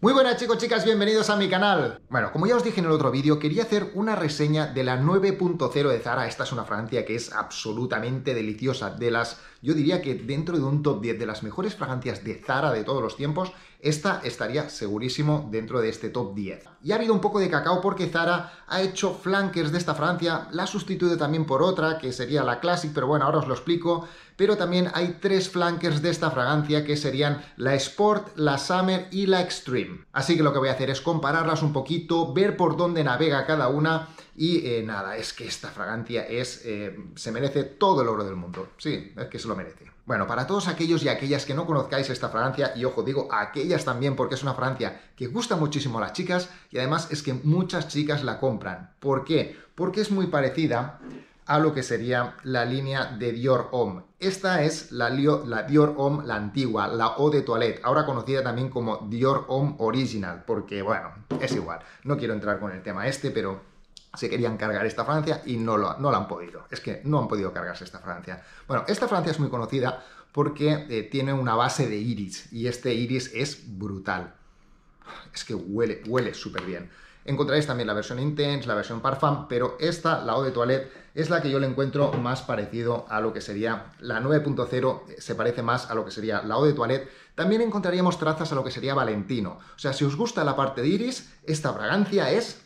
Muy buenas chicos, chicas, bienvenidos a mi canal. Bueno, como ya os dije en el otro vídeo, quería hacer una reseña de la 9.0 de Zara. Esta es una fragancia que es absolutamente deliciosa. De las, yo diría que dentro de un top 10 de las mejores fragancias de Zara de todos los tiempos, esta estaría segurísimo dentro de este top 10. Y ha habido un poco de cacao porque Zara ha hecho flankers de esta fragancia la ha sustituido también por otra, que sería la Classic, pero bueno, ahora os lo explico. Pero también hay tres flankers de esta fragancia que serían la Sport, la Summer y la Extreme. Así que lo que voy a hacer es compararlas un poquito, ver por dónde navega cada una y eh, nada, es que esta fragancia es, eh, se merece todo el oro del mundo. Sí, es que se lo merece. Bueno, para todos aquellos y aquellas que no conozcáis esta fragancia, y ojo, digo aquellas también porque es una fragancia que gusta muchísimo a las chicas y además es que muchas chicas la compran. ¿Por qué? Porque es muy parecida a lo que sería la línea de Dior Homme. Esta es la, Dior Homme, la antigua, la O de Toilette, ahora conocida también como Dior Homme Original, porque bueno, es igual. No quiero entrar con el tema este, pero se querían cargar esta Francia y no, lo, no la han podido. Es que no han podido cargarse esta Francia. Bueno, esta Francia es muy conocida porque eh, tiene una base de iris y este iris es brutal. Es que huele, huele súper bien. encontráis también la versión Intense, la versión Parfum, pero esta, la Eau de Toilette, es la que yo le encuentro más parecido a lo que sería la 9.0, eh, se parece más a lo que sería la Eau de Toilette. También encontraríamos trazas a lo que sería Valentino. O sea, si os gusta la parte de iris, esta fragancia es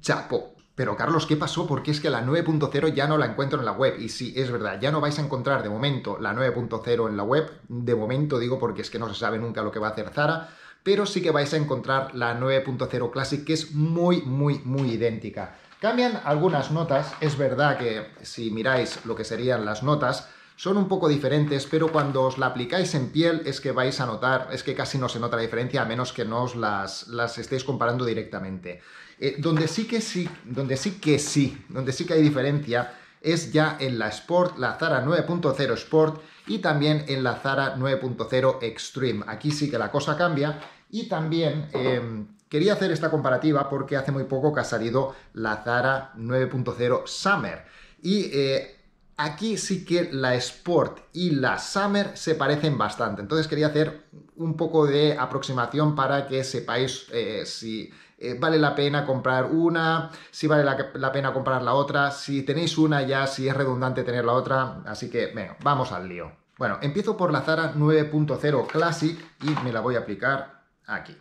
chapo. Pero Carlos, ¿qué pasó? Porque es que la 9.0 ya no la encuentro en la web. Y sí, es verdad, ya no vais a encontrar de momento la 9.0 en la web. De momento digo porque es que no se sabe nunca lo que va a hacer Zara. Pero sí que vais a encontrar la 9.0 Classic, que es muy, muy, muy idéntica. Cambian algunas notas. Es verdad que si miráis lo que serían las notas, son un poco diferentes, pero cuando os la aplicáis en piel es que vais a notar, es que casi no se nota la diferencia a menos que no os las, las estéis comparando directamente. Eh, donde sí que sí, donde sí que sí, donde sí que hay diferencia es ya en la Sport, la Zara 9.0 Sport y también en la Zara 9.0 Extreme. Aquí sí que la cosa cambia y también em, quería hacer esta comparativa porque hace muy poco que ha salido la Zara 9.0 Summer y eh, aquí sí que la Sport y la Summer se parecen bastante. Entonces quería hacer un poco de aproximación para que sepáis eh, si eh, vale la pena comprar una, si vale la, pena comprar la otra, si tenéis una ya, si es redundante tener la otra, así que venga, vamos al lío. Bueno, empiezo por la Zara 9.0 Classic y me la voy a aplicar aquí.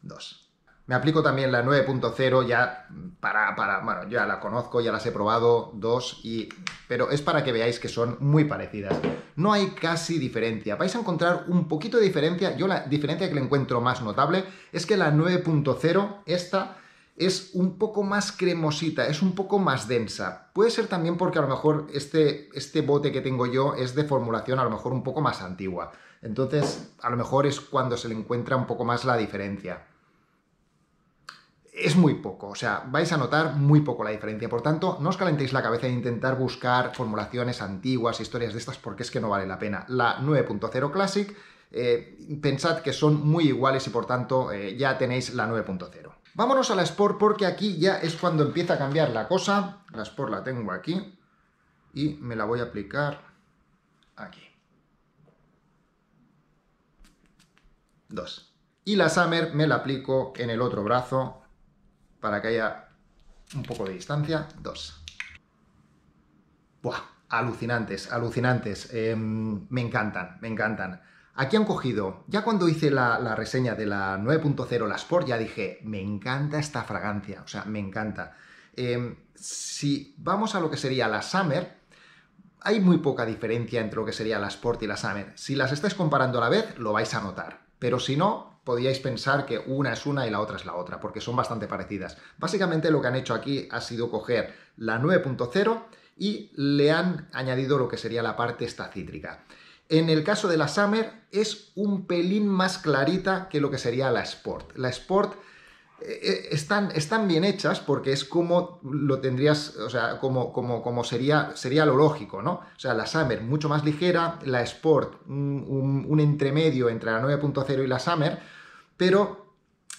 Dos. Me aplico también la 9.0 ya para, bueno, ya la conozco, ya las he probado, dos, y, pero es para que veáis que son muy parecidas. No hay casi diferencia. Vais a encontrar un poquito de diferencia. Yo la diferencia que le encuentro más notable es que la 9.0, esta, es un poco más cremosita, es un poco más densa. Puede ser también porque a lo mejor este, este bote que tengo yo es de formulación a lo mejor un poco más antigua. Entonces, a lo mejor es cuando se le encuentra un poco más la diferencia es muy poco, o sea, vais a notar muy poco la diferencia. Por tanto, no os calentéis la cabeza de intentar buscar formulaciones antiguas, historias de estas, porque es que no vale la pena. La 9.0 Classic, eh, pensad que son muy iguales y por tanto eh, ya tenéis la 9.0. Vámonos a la Sport porque aquí ya es cuando empieza a cambiar la cosa. La Sport la tengo aquí y me la voy a aplicar aquí. Dos. Y la Summer me la aplico en el otro brazo para que haya un poco de distancia, dos. Buah, alucinantes, alucinantes, em, me encantan, me encantan. Aquí han cogido, ya cuando hice la, reseña de la 9.0, la Sport, ya dije, me encanta esta fragancia, o sea, me encanta. Em, si vamos a lo que sería la Summer, hay muy poca diferencia entre lo que sería la Sport y la Summer. Si las estáis comparando a la vez, lo vais a notar. Pero si no, podíais pensar que una es una y la otra es la otra, porque son bastante parecidas. Básicamente lo que han hecho aquí ha sido coger la 9.0 y le han añadido lo que sería la parte esta cítrica. En el caso de la Summer es un pelín más clarita que lo que sería la Sport. La Sport eh, eh, están, están, bien hechas porque es como lo tendrías, o sea, como, sería, sería lo lógico, ¿no? O sea, la Summer mucho más ligera, la Sport mm, un entremedio entre la 9.0 y la Summer, pero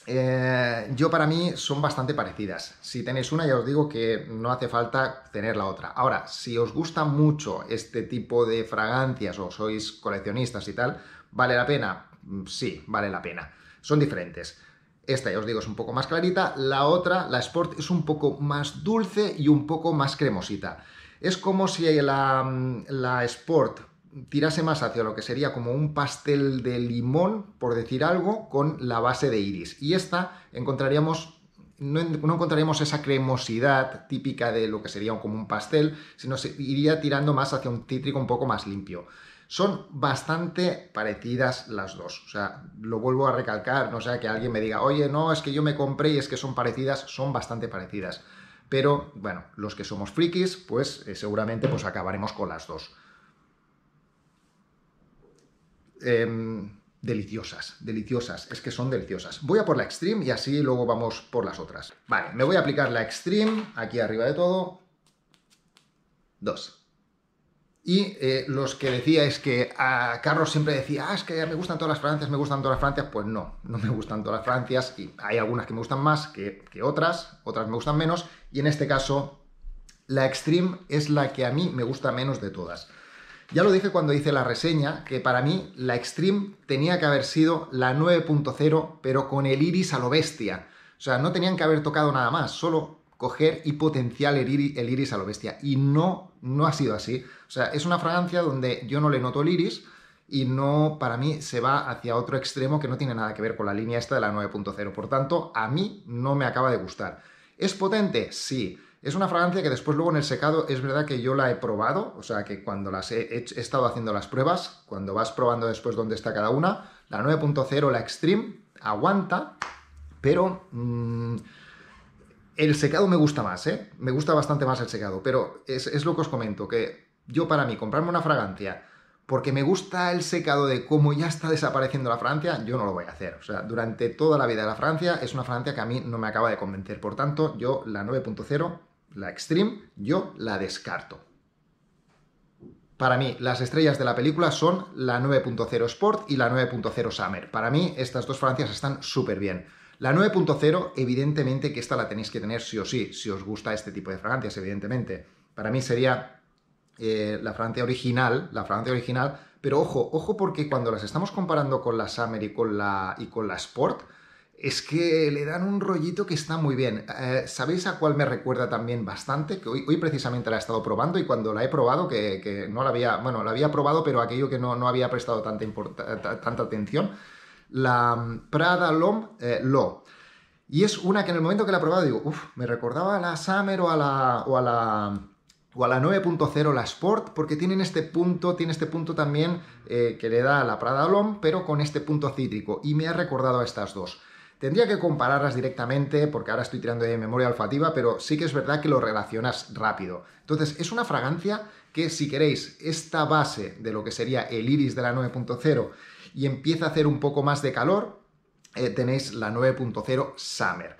eh, yo para mí son bastante parecidas. Si tenéis una, ya os digo que no hace falta tener la otra. Ahora, si os gusta mucho este tipo de fragancias o sois coleccionistas y tal, ¿vale la pena? Mm, sí, vale la pena. Son diferentes. Esta, ya os digo, es un poco más clarita. La otra, la Sport, es un poco más dulce y un poco más cremosita. Es como si la mm, Sport tirase más hacia lo que sería como un pastel de limón, por decir algo, con la base de iris. Y esta encontraríamos no, encontraríamos esa cremosidad típica de lo que sería como un pastel, sino se iría tirando más hacia un cítrico un poco más limpio. Son bastante parecidas las dos. O sea, lo vuelvo a recalcar, no sea que alguien me diga, oye, no, es que yo me compré y es que son parecidas, son bastante parecidas. Pero bueno, los que somos frikis, pues eh, seguramente pues acabaremos con las dos. Em, deliciosas, deliciosas, es que son deliciosas. Voy a por la Extreme y así luego vamos por las otras. Vale, me voy a aplicar la Extreme, aquí arriba de todo. Dos. Y eh, los que decía es que a Carlos siempre decía, ah, es que me gustan todas las francias, me gustan todas las francias. Pues no, no me gustan todas las francias y hay algunas que me gustan más que otras, otras me gustan menos. Y en este caso, la Extreme es la que a mí me gusta menos de todas. Ya lo dije cuando hice la reseña, que para mí la Extreme tenía que haber sido la 9.0, pero con el iris a lo bestia. O sea, no tenían que haber tocado nada más, solo coger y potenciar el iris, a lo bestia. Y no, no ha sido así. O sea, es una fragancia donde yo no le noto el iris y no, para mí, se va hacia otro extremo que no tiene nada que ver con la línea esta de la 9.0. Por tanto, a mí no me acaba de gustar. ¿Es potente? Sí. Es una fragancia que después luego en el secado es verdad que yo la he probado, o sea que cuando las he, estado haciendo las pruebas, cuando vas probando después dónde está cada una, la 9.0, la Extreme, aguanta, pero mm, el secado me gusta más, ¿eh? Me gusta bastante más el secado, pero es, lo que os comento, que yo para mí comprarme una fragancia porque me gusta el secado de cómo ya está desapareciendo la Francia, yo no lo voy a hacer. O sea, durante toda la vida de la Francia es una fragancia que a mí no me acaba de convencer. Por tanto, yo la 9.0 la Extreme, yo la descarto. Para mí, las estrellas de la película son la 9.0 Sport y la 9.0 Summer. Para mí, estas dos Francias están súper bien. La 9.0, evidentemente que esta la tenéis que tener sí o sí, si os gusta este tipo de fragancias, evidentemente. Para mí sería eh, la fragancia original, la fragancia original, pero ojo, ojo porque cuando las estamos comparando con la Summer la, y con la Sport, es que le dan un rollito que está muy bien. Eh, ¿Sabéis a cuál me recuerda también bastante? Que hoy, precisamente la he estado probando y cuando la he probado, que, no la había, bueno, la había probado, pero aquello que no, había prestado tanta, tanta atención, la mm, Prada Lom eh, Lo. Y es una que en el momento que la he probado digo, uff, me recordaba a la Summer o a la, o a la o a la 9.0 la Sport, porque tienen este punto, tiene este punto también eh, que le da a la Prada Lom, pero con este punto cítrico, y me ha recordado a estas dos. Tendría que compararlas directamente porque ahora estoy tirando de memoria olfativa, pero sí que es verdad que lo relacionas rápido. Entonces, es una fragancia que si queréis esta base de lo que sería el iris de la 9.0 y empieza a hacer un poco más de calor, eh, tenéis la 9.0 Summer.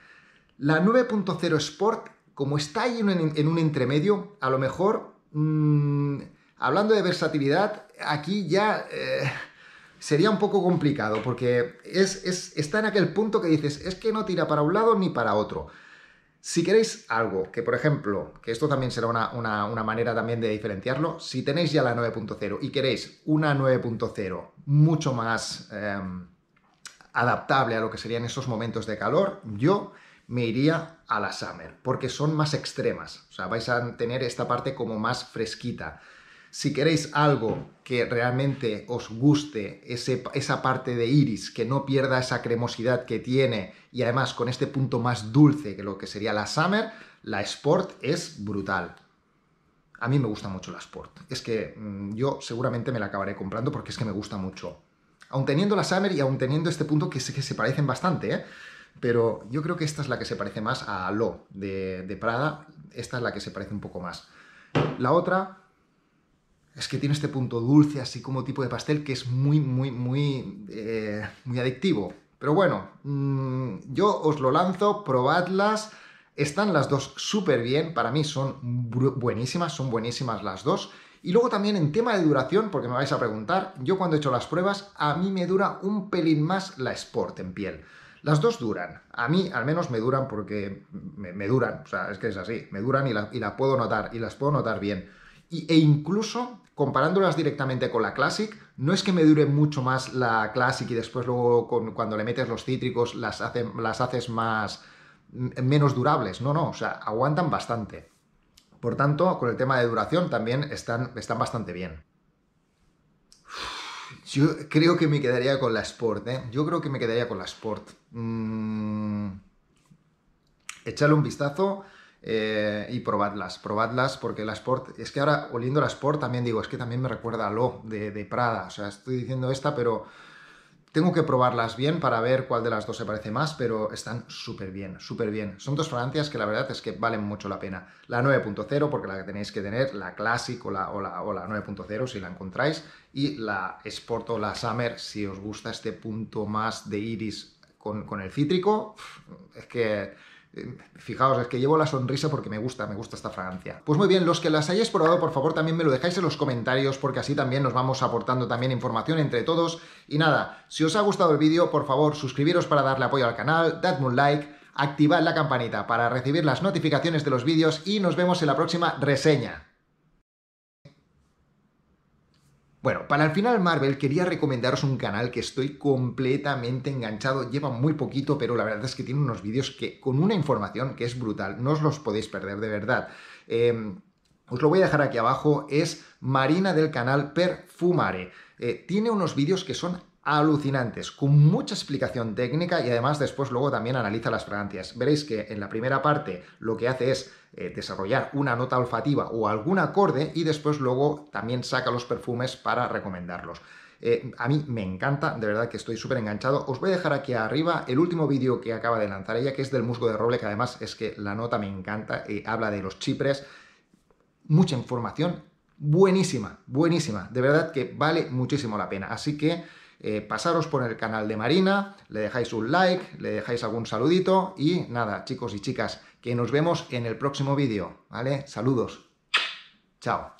La 9.0 Sport, como está ahí en, un entremedio, a lo mejor, mm, hablando de versatilidad, aquí ya... Eh, sería un poco complicado porque está en aquel punto que dices, es que no tira para un lado ni para otro. Si queréis algo, que por ejemplo, que esto también será una, manera también de diferenciarlo, si tenéis ya la 9.0 y queréis una 9.0 mucho más em, adaptable a lo que serían esos momentos de calor, yo me iría a la Summer, porque son más extremas, o sea, vais a tener esta parte como más fresquita. Si queréis algo que realmente os guste, esa parte de iris, que no pierda esa cremosidad que tiene y además con este punto más dulce que lo que sería la Summer, la Sport es brutal. A mí me gusta mucho la Sport. Es que mm, yo seguramente me la acabaré comprando porque es que me gusta mucho. Aun teniendo la Summer y aun teniendo este punto que sé que se parecen bastante, ¿eh? pero yo creo que esta es la que se parece más a Lo de, de Prada. Esta es la que se parece un poco más. La otra es que tiene este punto dulce, así como tipo de pastel, que es muy, muy, muy, eh, muy adictivo. Pero bueno, mm, yo os lo lanzo, probadlas. Están las dos súper bien, para mí son buenísimas, son buenísimas las dos. Y luego también en tema de duración, porque me vais a preguntar, yo cuando he hecho las pruebas, a mí me dura un pelín más la Sport en piel. Las dos duran. A mí al menos me duran porque me, duran. O sea, es que es así. Me duran y la, y la puedo notar. Y las puedo notar bien e incluso comparándolas directamente con la Classic, no es que me dure mucho más la Classic y después luego con, cuando le metes los cítricos las, las haces más menos durables, no, no, o sea, aguantan bastante. Por tanto, con el tema de duración también están, están bastante bien. Yo creo que me quedaría con la Sport, ¿eh? Yo creo que me quedaría con la Sport. Mm. Echarle un vistazo. Eh, y probadlas, probadlas porque la Sport, es que ahora oliendo la Sport también digo, es que también me recuerda a Lo de, Prada, o sea, estoy diciendo esta, pero tengo que probarlas bien para ver cuál de las dos se parece más, pero están súper bien, súper bien. Son dos fragancias que la verdad es que valen mucho la pena. La 9.0, porque la que tenéis que tener, la Classic o la, o 9.0 si la encontráis, y la Sport o la Summer si os gusta este punto más de iris con, con el cítrico. Es que eh, fijaos, es que llevo la sonrisa porque me gusta, me gusta esta fragancia. Pues muy bien, los que las hayáis probado, por favor, también me lo dejáis en los comentarios porque así también nos vamos aportando también información entre todos. Y nada, si os ha gustado el vídeo, por favor, suscribiros para darle apoyo al canal, dadme un like, activad la campanita para recibir las notificaciones de los vídeos y nos vemos en la próxima reseña. Bueno, para el final Marvel quería recomendaros un canal que estoy completamente enganchado, lleva muy poquito, pero la verdad es que tiene unos vídeos que con una información que es brutal, no os los podéis perder de verdad. Em, os lo voy a dejar aquí abajo, es Marina del canal Perfumare. Eh, tiene unos vídeos que son alucinantes, con mucha explicación técnica y además después luego también analiza las fragancias. Veréis que en la primera parte lo que hace es eh, desarrollar una nota olfativa o algún acorde y después luego también saca los perfumes para recomendarlos. Eh, a mí me encanta, de verdad que estoy súper enganchado. Os voy a dejar aquí arriba el último vídeo que acaba de lanzar ella, que es del musgo de roble, que además es que la nota me encanta, y eh, habla de los chipres. Mucha información buenísima, buenísima. De verdad que vale muchísimo la pena. Así que eh, pasaros por el canal de Marina, le dejáis un like, le dejáis algún saludito y nada, chicos y chicas, que nos vemos en el próximo vídeo, ¿vale? Saludos. Chao.